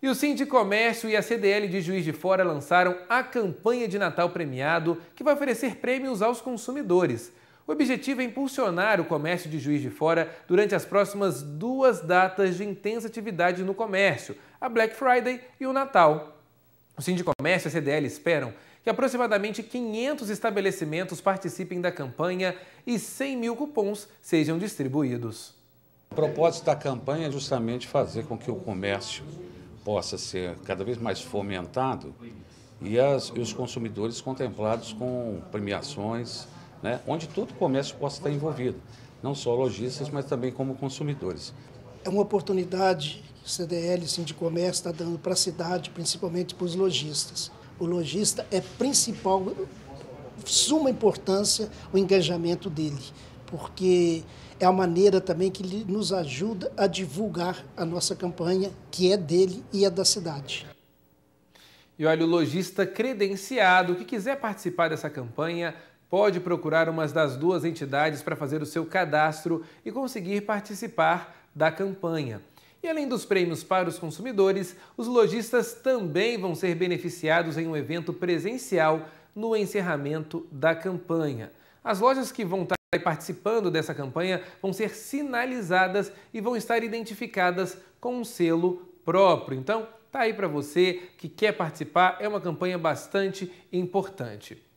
E o Comércio e a CDL de Juiz de Fora lançaram a campanha de Natal premiado, que vai oferecer prêmios aos consumidores. O objetivo é impulsionar o comércio de Juiz de Fora durante as próximas duas datas de intensa atividade no comércio, a Black Friday e o Natal. O Comércio e a CDL esperam que aproximadamente 500 estabelecimentos participem da campanha e 100 mil cupons sejam distribuídos. O propósito da campanha é justamente fazer com que o comércio possa ser cada vez mais fomentado e, as, e os consumidores contemplados com premiações, né, onde todo o comércio possa estar envolvido, não só lojistas, mas também como consumidores. É uma oportunidade que o CDL, o de Comércio, está dando para a cidade, principalmente para os lojistas. O lojista é principal suma importância o engajamento dele, porque é a maneira também que ele nos ajuda a divulgar a nossa campanha, que é dele e é da cidade. E olha, o lojista credenciado que quiser participar dessa campanha pode procurar uma das duas entidades para fazer o seu cadastro e conseguir participar da campanha. E além dos prêmios para os consumidores, os lojistas também vão ser beneficiados em um evento presencial no encerramento da campanha. As lojas que vão estar tá participando dessa campanha vão ser sinalizadas e vão estar identificadas com um selo próprio. Então, tá aí para você que quer participar, é uma campanha bastante importante.